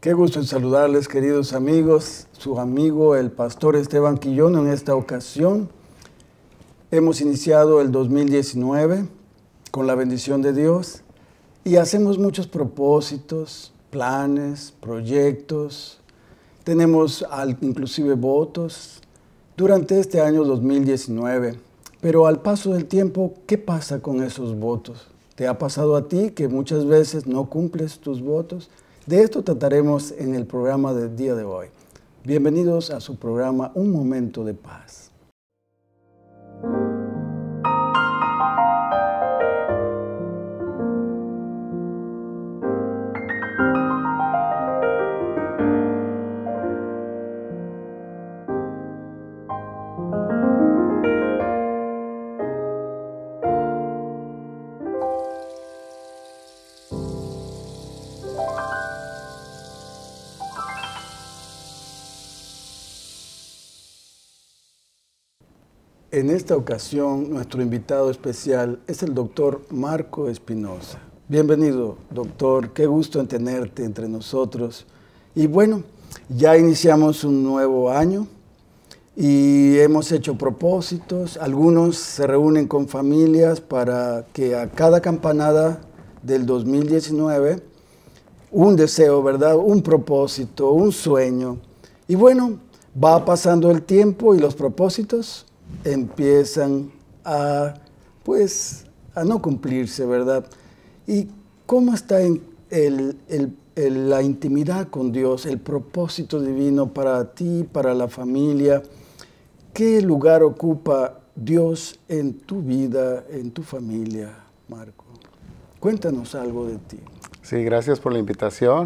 Qué gusto en saludarles, queridos amigos. Su amigo, el pastor Esteban Quillón, en esta ocasión. Hemos iniciado el 2019 con la bendición de Dios y hacemos muchos propósitos, planes, proyectos. Tenemos inclusive votos durante este año 2019. Pero al paso del tiempo, ¿qué pasa con esos votos? ¿Te ha pasado a ti que muchas veces no cumples tus votos? De esto trataremos en el programa del día de hoy. Bienvenidos a su programa Un Momento de Paz. En esta ocasión, nuestro invitado especial es el doctor Marco Espinosa. Bienvenido, doctor. Qué gusto en tenerte entre nosotros. Y bueno, ya iniciamos un nuevo año y hemos hecho propósitos. Algunos se reúnen con familias para que a cada campanada del 2019, un deseo, ¿verdad? Un propósito, un sueño. Y bueno, va pasando el tiempo y los propósitos empiezan a, pues, a no cumplirse, ¿verdad? ¿Y cómo está en el, la intimidad con Dios, el propósito divino para ti, para la familia? ¿Qué lugar ocupa Dios en tu vida, en tu familia, Marco? Cuéntanos algo de ti. Sí, gracias por la invitación.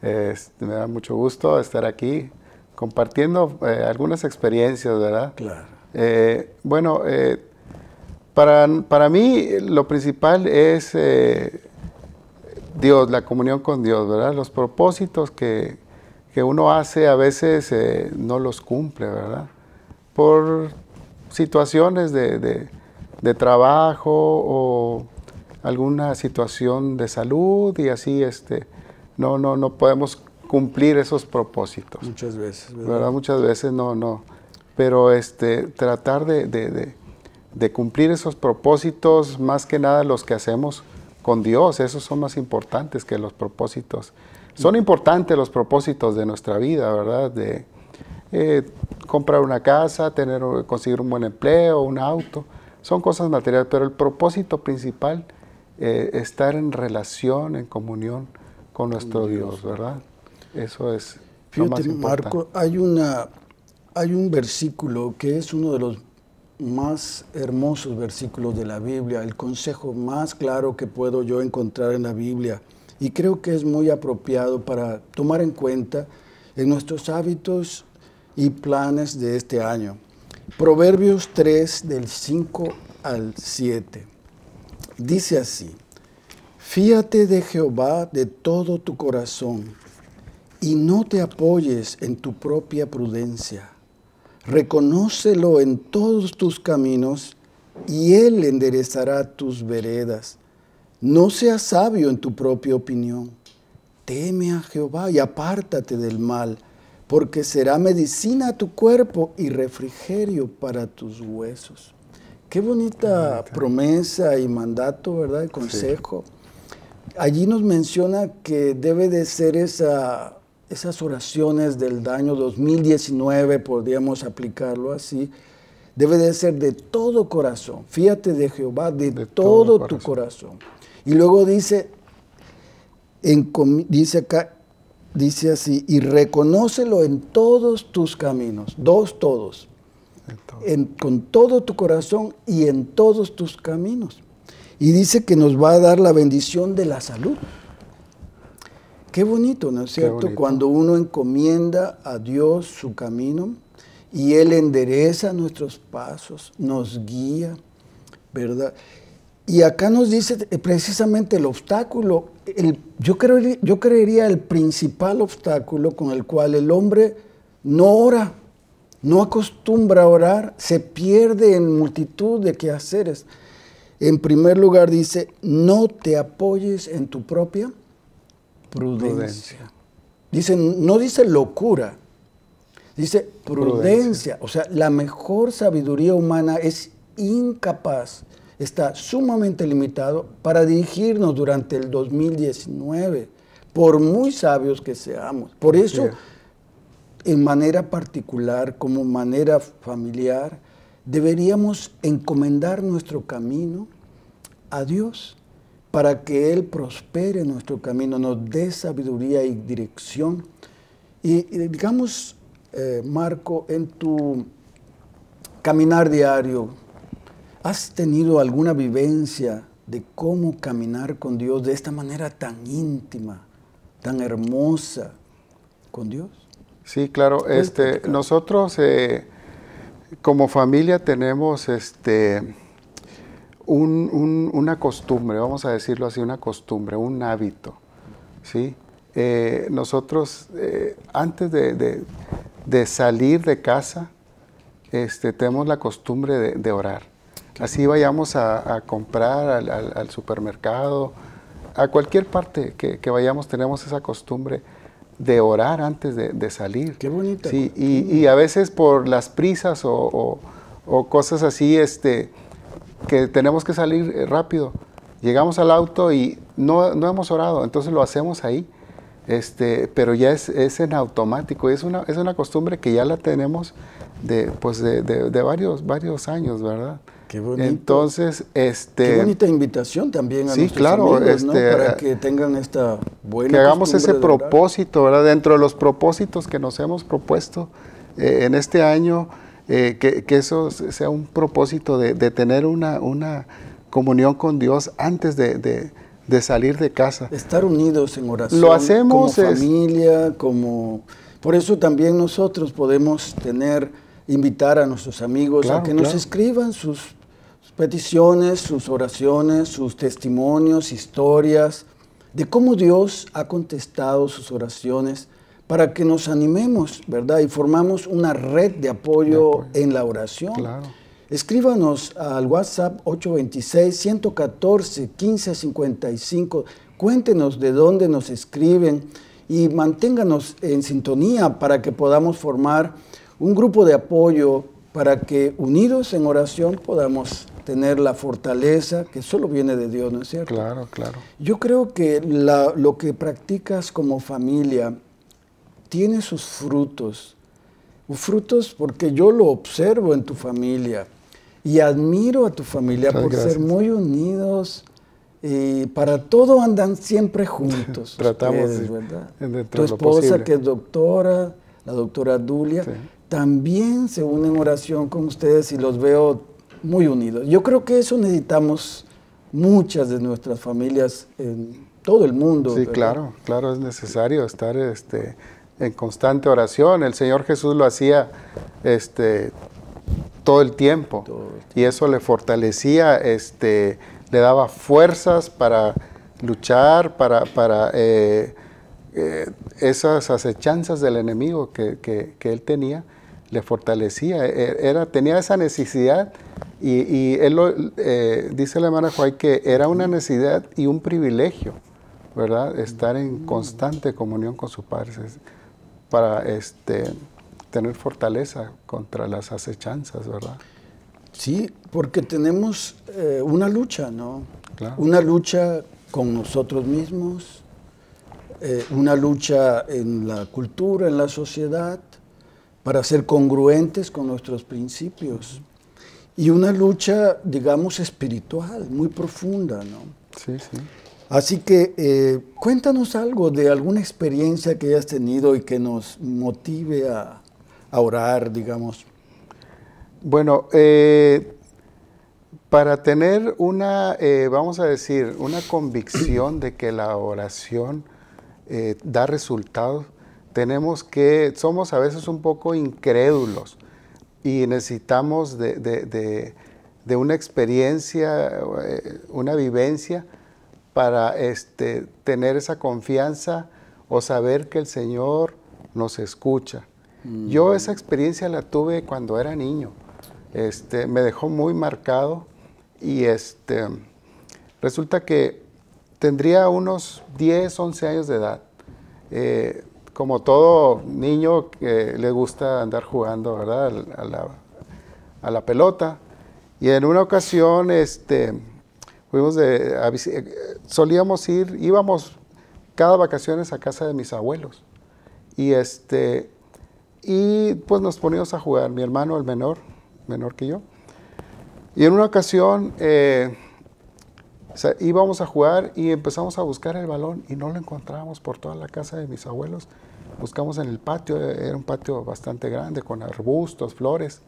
me da mucho gusto estar aquí compartiendo eh, algunas experiencias, ¿verdad? Claro. Eh, bueno, eh, para, para, mí lo principal es eh, Dios, la comunión con Dios, ¿verdad? Los propósitos que, uno hace a veces eh, no los cumple, ¿verdad? Por situaciones de, trabajo o alguna situación de salud y así este no no no podemos cumplir esos propósitos muchas veces ¿verdad? muchas veces no no pero este, tratar de, cumplir esos propósitos, más que nada los que hacemos con Dios, esos son más importantes que los propósitos. Son importantes los propósitos de nuestra vida, ¿verdad? De eh, comprar una casa, tener, conseguir un buen empleo, un auto, son cosas materiales, pero el propósito principal eh, estar en relación, en comunión con nuestro Dios, ¿verdad? Eso es. lo más importante. Marco, hay una hay un versículo que es uno de los más hermosos versículos de la Biblia, el consejo más claro que puedo yo encontrar en la Biblia. Y creo que es muy apropiado para tomar en cuenta en nuestros hábitos y planes de este año. Proverbios 3 del 5 al 7. Dice así, fíate de Jehová de todo tu corazón y no te apoyes en tu propia prudencia Reconócelo en todos tus caminos y Él enderezará tus veredas. No seas sabio en tu propia opinión. Teme a Jehová y apártate del mal, porque será medicina a tu cuerpo y refrigerio para tus huesos. Qué bonita promesa y mandato, ¿verdad? El consejo. Allí nos menciona que debe de ser esa esas oraciones del año 2019, podríamos aplicarlo así, debe de ser de todo corazón. Fíjate de Jehová de, todo, tu corazón. Y luego dice, dice acá, dice así, y reconócelo en todos tus caminos, dos todos, con todo tu corazón y en todos tus caminos. Y dice que nos va a dar la bendición de la salud. Qué bonito, ¿no es cierto? Cuando uno encomienda a Dios su camino y Él endereza nuestros pasos, nos guía, ¿verdad? Y acá nos dice eh, precisamente el obstáculo, yo, creo, yo creería el principal obstáculo con el cual el hombre no ora, no acostumbra a orar, se pierde en multitud de quehaceres. En primer lugar dice, no te apoyes en tu propia prudencia. Dice, no dice locura, dice prudencia. O sea, la mejor sabiduría humana es incapaz, está sumamente limitado para dirigirnos durante el 2019, por muy sabios que seamos. Por eso, en manera particular, como manera familiar, deberíamos encomendar nuestro camino a Dios para que Él prospere nuestro camino, nos dé sabiduría y dirección. Y, digamos, eh, Marco, en tu caminar diario, ¿has tenido alguna vivencia de cómo caminar con Dios de esta manera tan íntima, tan hermosa con Dios? Sí, claro. Este, nosotros eh, como familia tenemos este una costumbre, vamos a decirlo así, una costumbre, un hábito. ¿sí? Eh, nosotros, eh, antes de, salir de casa, este, tenemos la costumbre de, orar. Así vayamos a, comprar al, supermercado, a cualquier parte que, vayamos, tenemos esa costumbre de orar antes de, salir. Qué bonito. Sí, y, a veces por las prisas o, o cosas así, este, que tenemos que salir eh, rápido. Llegamos al auto y no, no hemos orado, entonces lo hacemos ahí. Este, pero ya es, es en automático, es una, es una costumbre que ya la tenemos de, pues de, de, varios, varios años, ¿verdad? Qué bonito. Entonces, este. Qué bonita invitación también a sí, claro, este, Para que tengan esta buena. Que hagamos ese propósito, ¿verdad? Dentro de los propósitos que nos hemos propuesto eh, en este año, eh, que, eso sea un propósito de, tener una, una, comunión con Dios antes de, salir de casa. Estar unidos en oración. Lo hacemos. Como familia, como... Por eso también nosotros podemos tener, invitar a nuestros amigos a que nos escriban sus peticiones, sus oraciones, sus testimonios, historias, de cómo Dios ha contestado sus oraciones para que nos animemos, ¿verdad? Y formamos una red de apoyo, en la oración. Claro. Escríbanos al WhatsApp 826-114-1555. Cuéntenos de dónde nos escriben y manténganos en sintonía para que podamos formar un grupo de apoyo para que unidos en oración podamos tener la fortaleza que solo viene de Dios, ¿no es cierto? Claro, claro. Yo creo que lo que practicas como familia, tiene sus frutos. Frutos porque yo lo observo en tu familia y admiro a tu familia por ser muy unidos y eh, para todo andan siempre juntos. Tratamos, de ¿verdad? De tu esposa que es doctora, la doctora Dulia, también se une en oración con ustedes y los veo muy unidos. Yo creo que eso necesitamos muchas de nuestras familias en todo el mundo. Sí, claro, claro, es necesario estar este, en constante oración. El Señor Jesús lo hacía este, todo el tiempo. Y eso le fortalecía, este, le daba fuerzas para luchar, para, para eh, eh, esas acechanzas del enemigo que, él tenía, le fortalecía. E, e, era, tenía esa necesidad y, él lo, eh, dice la hermana Juárez que era una necesidad y un privilegio, ¿verdad? Estar en mm. constante comunión con su Padre para este, tener fortaleza contra las acechanzas, ¿verdad? Sí, porque tenemos eh, una lucha, ¿no? Una lucha con nosotros mismos, eh, una lucha en la cultura, en la sociedad, para ser congruentes con nuestros principios. Y una lucha, digamos, espiritual, muy profunda, ¿no? Sí, sí. Así que eh, cuéntanos algo de alguna experiencia que hayas tenido y que nos motive a, orar, digamos. Bueno, eh, para tener una, eh, vamos a decir, una convicción de que la oración da resultados, tenemos que, somos a veces un poco incrédulos y necesitamos de una experiencia, una vivencia para este, tener esa confianza o saber que el Señor nos escucha. Mm. Yo esa experiencia la tuve cuando era niño. Este, me dejó muy marcado y este, resulta que tendría unos 10, 11 años de edad. Eh, como todo niño que le gusta andar jugando ¿verdad? A, la, a la pelota. Y en una ocasión este, fuimos de, a, solíamos ir, íbamos cada vacaciones a casa de mis abuelos. Y este y pues nos poníamos a jugar, mi hermano, el menor, menor que yo. Y en una ocasión eh, íbamos a jugar y empezamos a buscar el balón y no lo encontrábamos por toda la casa de mis abuelos. Buscamos en el patio, era un patio bastante grande con arbustos, flores,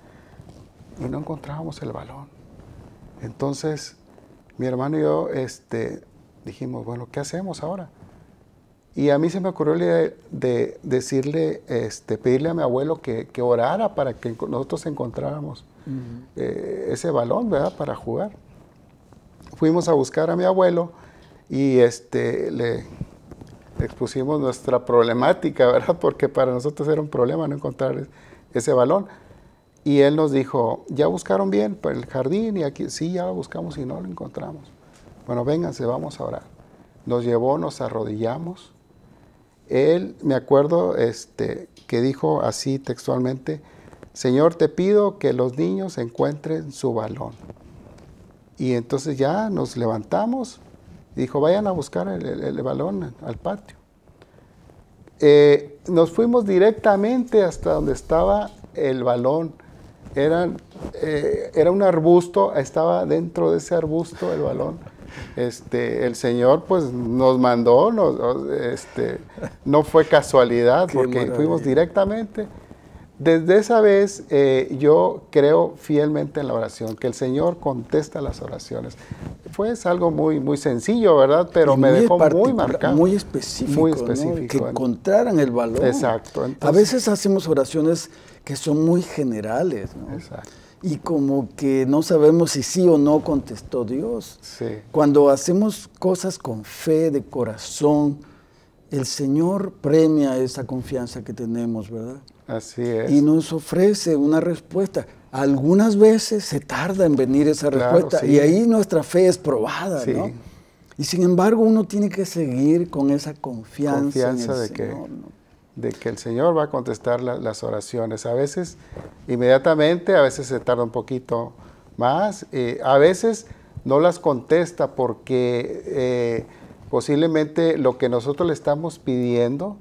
y no encontrábamos el balón. Entonces, mi hermano y yo este, dijimos, bueno, ¿qué hacemos ahora? Y a mí se me ocurrió idea de decirle, este, pedirle a mi abuelo que, que orara para que nosotros encontráramos eh, ese balón, ¿verdad? Para jugar. Fuimos a buscar a mi abuelo y este, le expusimos nuestra problemática, ¿verdad? Porque para nosotros era un problema no encontrar ese balón. Y él nos dijo, ¿ya buscaron bien para el jardín? Y aquí, sí, ya lo buscamos y no lo encontramos. Bueno, vénganse, vamos a orar. Nos llevó, nos arrodillamos. Él, me acuerdo, este, que dijo así textualmente, Señor, te pido que los niños encuentren su balón. Y entonces ya nos levantamos. dijo, vayan a buscar el, balón al patio. Eh, nos fuimos directamente hasta donde estaba el balón. Eh, era un arbusto, estaba dentro de ese arbusto el balón este, el Señor pues nos mandó, este, no fue casualidad, porque fuimos directamente. Desde esa vez eh, yo creo fielmente en la oración, que el Señor contesta las oraciones. Fue algo muy, muy sencillo, ¿verdad? Pero me dejó muy marcado. Muy específico. Que encontraran el valor. Exacto. a veces hacemos oraciones que son muy generales. ¿no? Exacto y como que no sabemos si sí o no contestó Dios. Sí. Cuando hacemos cosas con fe de corazón, el Señor premia esa confianza que tenemos, ¿verdad? Así es. Y nos ofrece una respuesta. Algunas veces se tarda en venir esa respuesta y ahí nuestra fe es probada, sí. Y sin embargo uno tiene que seguir con esa confianza. Confianza en el de que... ¿no? de que el Señor va a contestar las oraciones. A veces inmediatamente, a veces se tarda un poquito más, eh, a veces no las contesta porque eh, posiblemente lo que nosotros le estamos pidiendo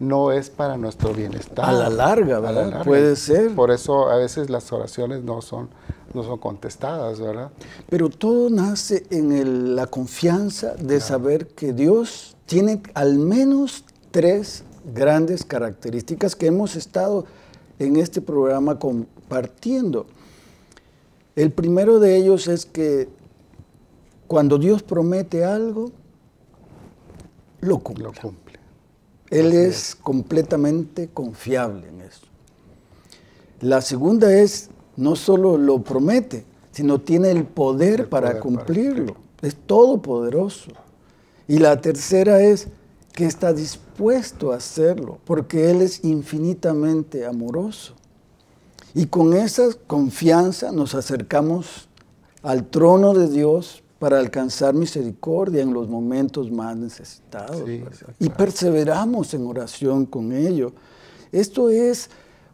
no es para nuestro bienestar. A la larga, ¿verdad? Puede ser. Por eso a veces las oraciones no son, no son contestadas, ¿verdad? Pero todo nace en la confianza de saber que Dios tiene al menos tres grandes características que hemos estado en este programa compartiendo. El primero de ellos es que cuando Dios promete algo, lo cumple. Él es, completamente confiable en eso. La segunda es, no solo lo promete, sino tiene el poder, para cumplirlo. Es todopoderoso. Y la tercera es, que está dispuesto a hacerlo, porque Él es infinitamente amoroso. Y con esa confianza nos acercamos al trono de Dios para alcanzar misericordia en los momentos más necesitados. y perseveramos en oración con ello. Esto es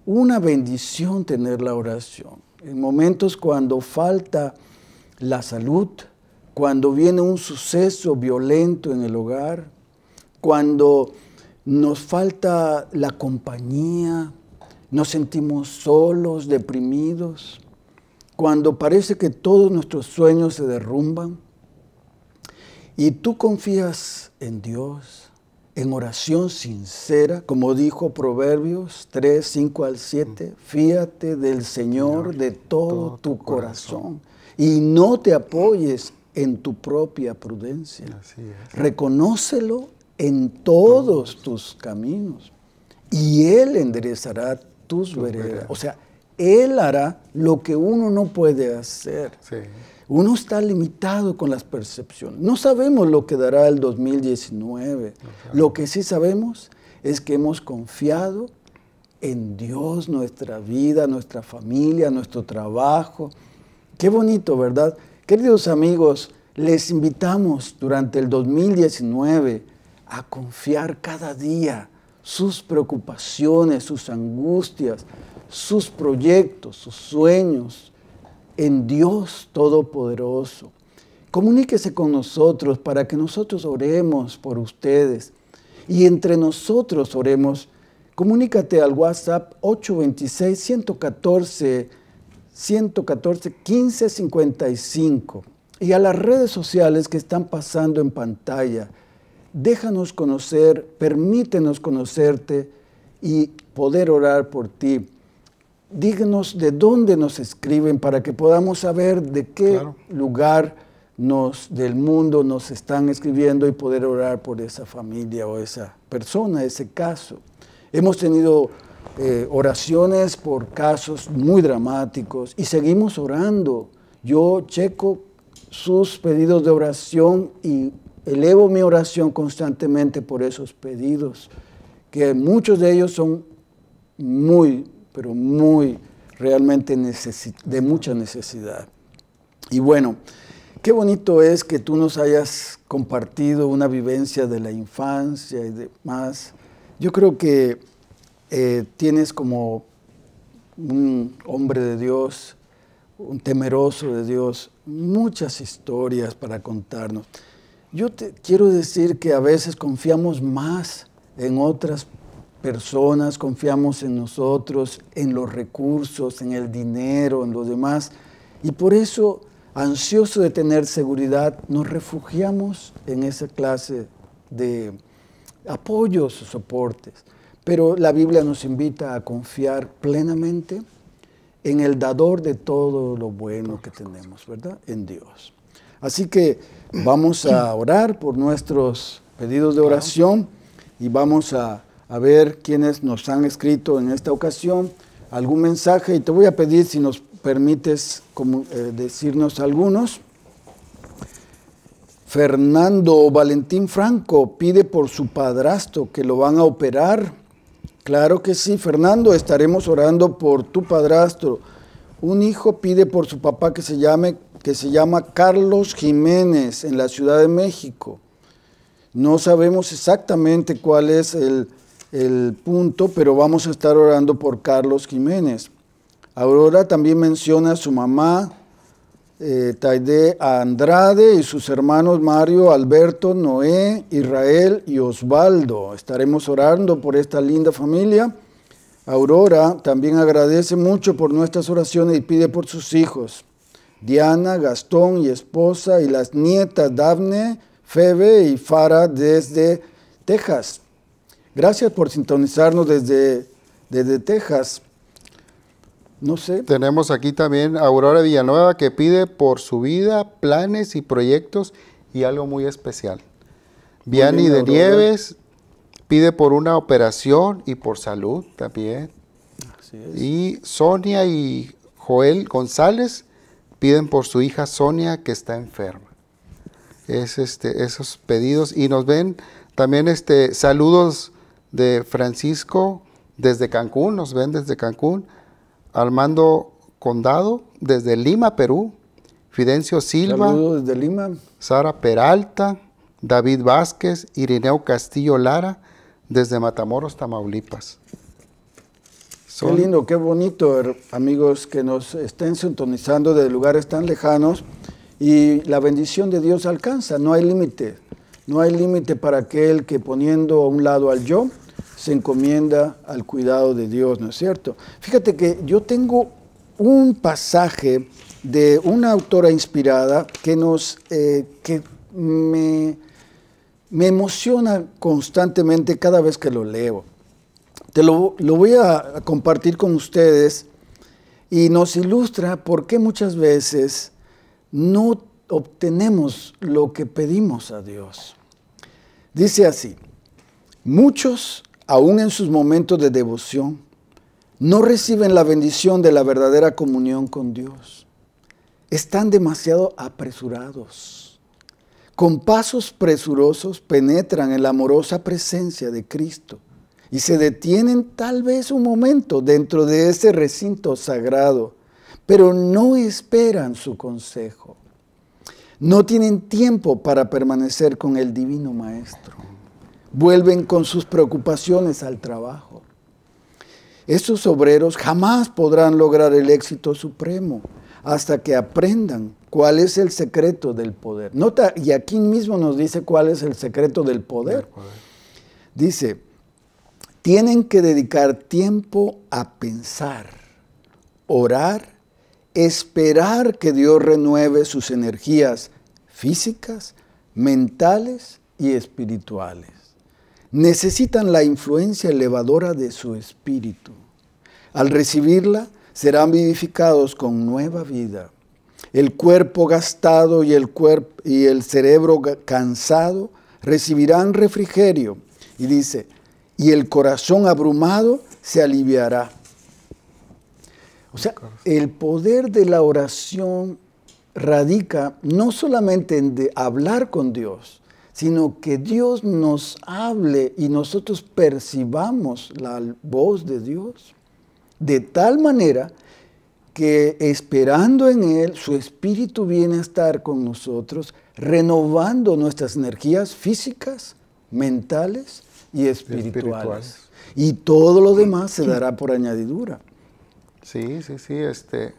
una bendición tener la oración. En momentos cuando falta la salud, cuando viene un suceso violento en el hogar, cuando nos falta la compañía, nos sentimos solos, deprimidos, cuando parece que todos nuestros sueños se derrumban y tú confías en Dios, en oración sincera, como dijo Proverbios 3, 5 al 7, mm. fíate del Señor de todo, tu corazón y no te apoyes en tu propia prudencia. Reconócelo en todos tus caminos y Él enderezará tus, veredas. O sea, Él hará lo que uno no puede hacer. Uno está limitado con las percepciones. No sabemos lo que dará el 2019. Lo que sí sabemos es que hemos confiado en Dios, nuestra vida, nuestra familia, nuestro trabajo. Qué bonito, ¿verdad? Queridos amigos, les invitamos durante el 2019 a confiar cada día sus preocupaciones, sus angustias, sus proyectos, sus sueños en Dios Todopoderoso. Comuníquese con nosotros para que nosotros oremos por ustedes y entre nosotros oremos. Comunícate al WhatsApp 826 114 114 1555 y a las redes sociales que están pasando en pantalla déjanos conocer, permítenos conocerte y poder orar por ti. Díganos de dónde nos escriben para que podamos saber de qué lugar nos, del mundo nos están escribiendo y poder orar por esa familia o esa persona, ese caso. Hemos tenido eh, oraciones por casos muy dramáticos y seguimos orando. Yo checo sus pedidos de oración y elevo mi oración constantemente por esos pedidos, que muchos de ellos son muy, pero muy realmente de mucha necesidad. Y bueno, qué bonito es que tú nos hayas compartido una vivencia de la infancia y demás. Yo creo que eh, tienes como un hombre de Dios, un temeroso de Dios, muchas historias para contarnos. Yo quiero decir que a veces confiamos más en otras personas, confiamos en nosotros, en los recursos, en el dinero, en los demás. Y por eso, ansioso de tener seguridad, nos refugiamos en esa clase de apoyos o soportes. Pero la Biblia nos invita a confiar plenamente en el dador de todo lo bueno que tenemos, ¿verdad? En Dios. Así que vamos a orar por nuestros pedidos de oración y vamos a, ver quiénes nos han escrito en esta ocasión algún mensaje y te voy a pedir si nos permites eh, decirnos algunos. Fernando Valentín Franco pide por su padrastro que lo van a operar. Claro que sí, Fernando, estaremos orando por tu padrastro. Un hijo pide por su papá que se llame que se llama Carlos Jiménez en la Ciudad de México. No sabemos exactamente cuál es el, punto, pero vamos a estar orando por Carlos Jiménez. Aurora también menciona a su mamá, eh, Taide Andrade, y sus hermanos Mario, Alberto, Noé, Israel y Osvaldo. Estaremos orando por esta linda familia. Aurora también agradece mucho por nuestras oraciones y pide por sus hijos. Diana, Gastón y esposa y las nietas Daphne, Febe y Farah desde Texas. Gracias por sintonizarnos desde, desde Texas. No sé. Tenemos aquí también a Aurora Villanueva que pide por su vida, planes y proyectos y algo muy especial. de Nieves pide por una operación y por salud también. Y Sonia y Joel González piden por su hija Sonia que está enferma. Es este, esos pedidos. Y nos ven también este, saludos de Francisco desde Cancún, nos ven desde Cancún. Armando Condado desde Lima, Perú. Fidencio Silva. Saludos desde Lima. Sara Peralta. David Vázquez. Irineo Castillo Lara desde Matamoros, Tamaulipas. Qué lindo, qué bonito, er, amigos que nos estén sintonizando de lugares tan lejanos y la bendición de Dios alcanza, no hay límite. No hay límite para aquel que poniendo a un lado al yo se encomienda al cuidado de Dios, ¿no es cierto? Fíjate que yo tengo un pasaje de una autora inspirada que nos eh, que me, me emociona constantemente cada vez que lo leo. Te lo, voy a compartir con ustedes y nos ilustra por qué muchas veces no obtenemos lo que pedimos a Dios. Dice así, muchos, aún en sus momentos de devoción, no reciben la bendición de la verdadera comunión con Dios. Están demasiado apresurados. Con pasos presurosos penetran en la amorosa presencia de Cristo y se detienen tal vez un momento dentro de ese recinto sagrado, pero no esperan su consejo. No tienen tiempo para permanecer con el Divino Maestro. Vuelven con sus preocupaciones al trabajo. Estos obreros jamás podrán lograr el éxito supremo hasta que aprendan cuál es el secreto del poder. Nota, y aquí mismo nos dice cuál es el secreto del poder. Dice, tienen que dedicar tiempo a pensar, orar, esperar que Dios renueve sus energías físicas, mentales y espirituales. Necesitan la influencia elevadora de su espíritu. Al recibirla, serán vivificados con nueva vida. El cuerpo gastado y el, y el cerebro cansado recibirán refrigerio. Y dice, y el corazón abrumado se aliviará. O sea, el poder de la oración radica no solamente en hablar con Dios, sino que Dios nos hable y nosotros percibamos la voz de Dios de tal manera que esperando en Él, su Espíritu viene a estar con nosotros, renovando nuestras energías físicas, mentales y espirituales. Y todo lo demás se dará por añadidura. Sí, sí, sí. Este,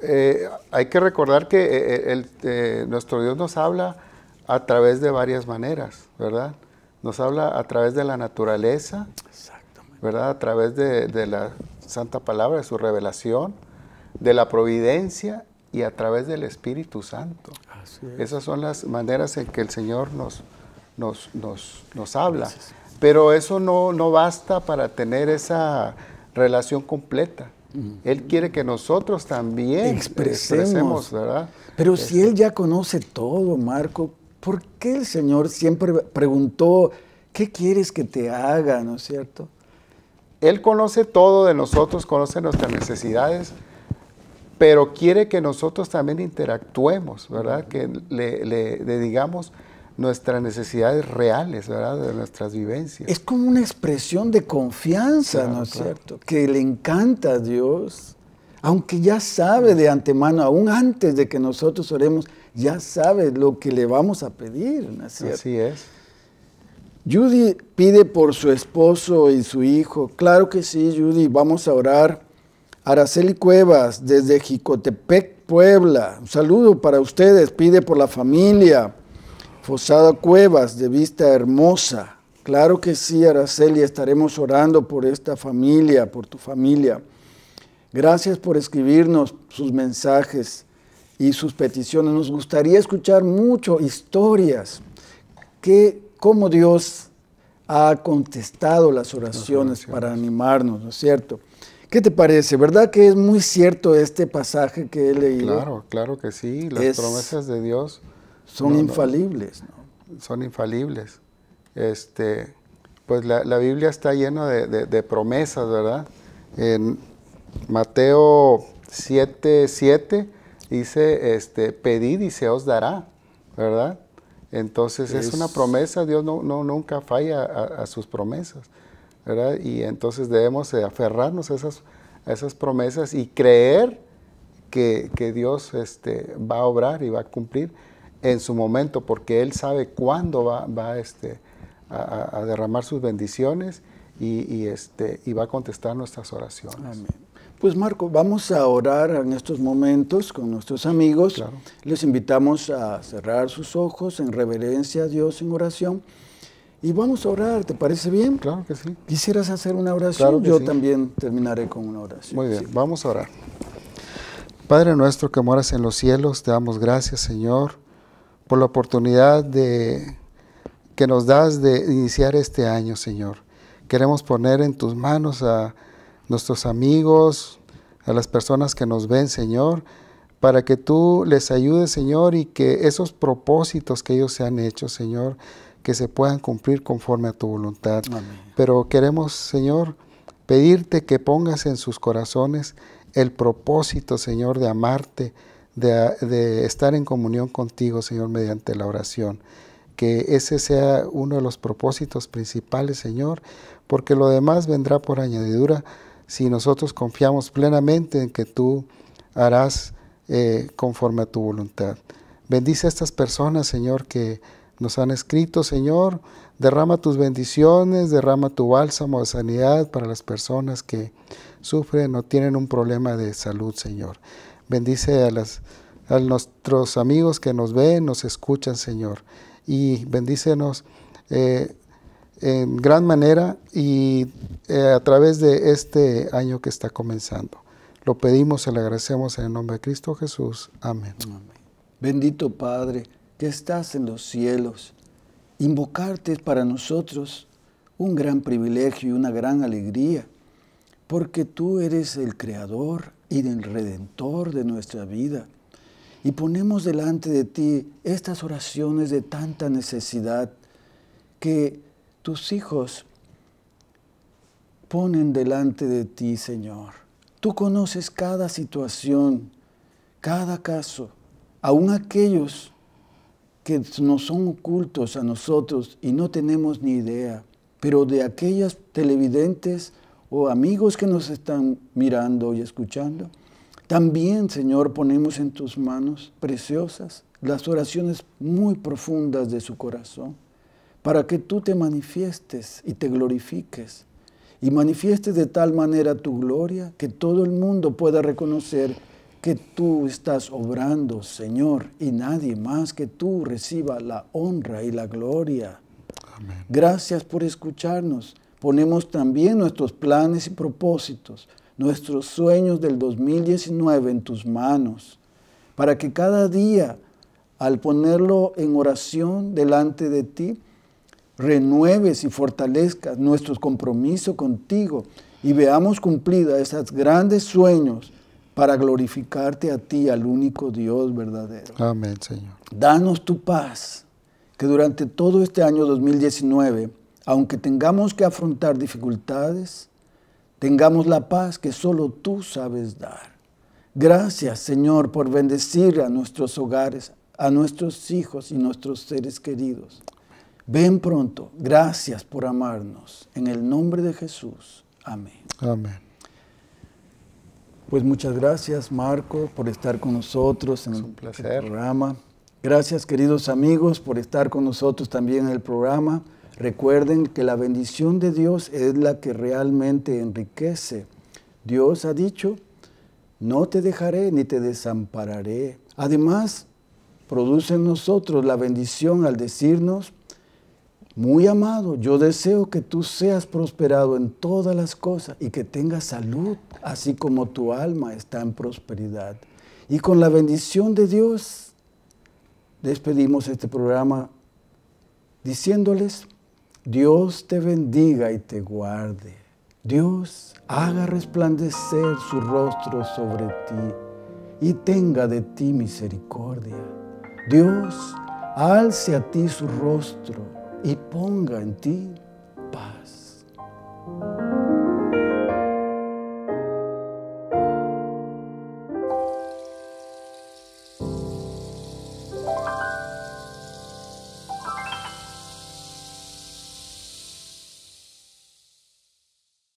eh, hay que recordar que eh, eh, nuestro Dios nos habla a través de varias maneras, ¿verdad? Nos habla a través de la naturaleza, ¿verdad? A través de, la santa palabra, de su revelación, de la providencia y a través del Espíritu Santo. Esas son las maneras en que el Señor nos, nos, nos, habla. Pero eso no, basta para tener esa relación completa. Él quiere que nosotros también expresemos, ¿verdad? Pero si este. Él ya conoce todo, Marco, ¿por qué el Señor siempre preguntó, ¿qué quieres que te haga? ¿No es cierto? Él conoce todo de nosotros, conoce nuestras necesidades, pero quiere que nosotros también interactuemos, ¿verdad? Que le digamos, nuestras necesidades reales, ¿verdad? De nuestras vivencias. Es como una expresión de confianza, ¿no es cierto? Que le encanta a Dios, aunque ya sabe de antemano, aún antes de que nosotros oremos, ya sabe lo que le vamos a pedir, ¿no es cierto? Así es. Judy pide por su esposo y su hijo. Claro que sí, Judy, vamos a orar. Araceli Cuevas, desde Jicotepec, Puebla. Un saludo para ustedes. Pide por la familia Fosada Cuevas, de vista hermosa. Claro que sí, Araceli, estaremos orando por esta familia, por tu familia. Gracias por escribirnos sus mensajes y sus peticiones. Nos gustaría escuchar mucho historias, que, cómo Dios ha contestado las oraciones, para animarnos, ¿no es cierto? ¿Qué te parece? ¿Verdad que es muy cierto este pasaje que he leído? Claro, claro que sí. Las promesas de Dios son infalibles. No. Son infalibles. Este, pues la, Biblia está llena de, promesas, ¿verdad? En Mateo 7, 7 dice, este, pedid y se os dará, ¿verdad? Entonces es, una promesa, Dios no, nunca falla a, sus promesas, ¿verdad? Y entonces debemos aferrarnos a esas, promesas y creer que, Dios este, va a obrar y va a cumplir en su momento, porque Él sabe cuándo va, este, a, derramar sus bendiciones este, y, va a contestar nuestras oraciones. Pues Marco, vamos a orar en estos momentos con nuestros amigos. Les invitamos a cerrar sus ojos en reverencia a Dios en oración. Y vamos a orar, ¿te parece bien? Claro que sí. ¿Quisieras hacer una oración? Yo también terminaré con una oración. Muy bien, vamos a orar. Padre nuestro que moras en los cielos, te damos gracias, Señor por la oportunidad de, que nos das de iniciar este año, Señor. Queremos poner en tus manos a nuestros amigos, a las personas que nos ven, Señor, para que tú les ayudes, Señor, y que esos propósitos que ellos se han hecho, Señor, que se puedan cumplir conforme a tu voluntad. Pero queremos, Señor, pedirte que pongas en sus corazones el propósito, Señor, de amarte, de, estar en comunión contigo, Señor, mediante la oración. Que ese sea uno de los propósitos principales, Señor, porque lo demás vendrá por añadidura si nosotros confiamos plenamente en que tú harás eh, conforme a tu voluntad. Bendice a estas personas, Señor, que nos han escrito, Señor. Derrama tus bendiciones, derrama tu bálsamo de sanidad para las personas que sufren o tienen un problema de salud, Señor. Bendice a, a nuestros amigos que nos ven, nos escuchan, Señor. Y bendícenos eh, en gran manera y eh, a través de este año que está comenzando. Lo pedimos, y le agradecemos en el nombre de Cristo Jesús. Amén. Amén. Bendito Padre, que estás en los cielos. Invocarte es para nosotros un gran privilegio y una gran alegría, porque tú eres el Creador, y del redentor de nuestra vida. Y ponemos delante de ti estas oraciones de tanta necesidad que tus hijos ponen delante de ti, Señor. Tú conoces cada situación, cada caso, aun aquellos que nos son ocultos a nosotros y no tenemos ni idea, pero de aquellas televidentes, amigos que nos están mirando y escuchando. También, Señor, ponemos en tus manos preciosas las oraciones muy profundas de su corazón, para que tú te manifiestes y te glorifiques, y manifiestes de tal manera tu gloria que todo el mundo pueda reconocer que tú estás obrando, Señor, y nadie más que tú reciba la honra y la gloria. Gracias por escucharnos ponemos también nuestros planes y propósitos, nuestros sueños del 2019 en tus manos, para que cada día, al ponerlo en oración delante de ti, renueves y fortalezcas nuestro compromiso contigo y veamos cumplida esos grandes sueños para glorificarte a ti, al único Dios verdadero. Amén, Señor. Danos tu paz, que durante todo este año 2019 aunque tengamos que afrontar dificultades, tengamos la paz que solo tú sabes dar. Gracias, Señor, por bendecir a nuestros hogares, a nuestros hijos y nuestros seres queridos. Ven pronto. Gracias por amarnos. En el nombre de Jesús. Amén. Amén. Pues muchas gracias, Marco, por estar con nosotros en el programa. Gracias, queridos amigos, por estar con nosotros también en el programa. Recuerden que la bendición de Dios es la que realmente enriquece. Dios ha dicho, no te dejaré ni te desampararé. Además, produce en nosotros la bendición al decirnos, muy amado, yo deseo que tú seas prosperado en todas las cosas y que tengas salud, así como tu alma está en prosperidad. Y con la bendición de Dios, despedimos este programa diciéndoles, Dios te bendiga y te guarde. Dios haga resplandecer su rostro sobre ti y tenga de ti misericordia. Dios alce a ti su rostro y ponga en ti paz.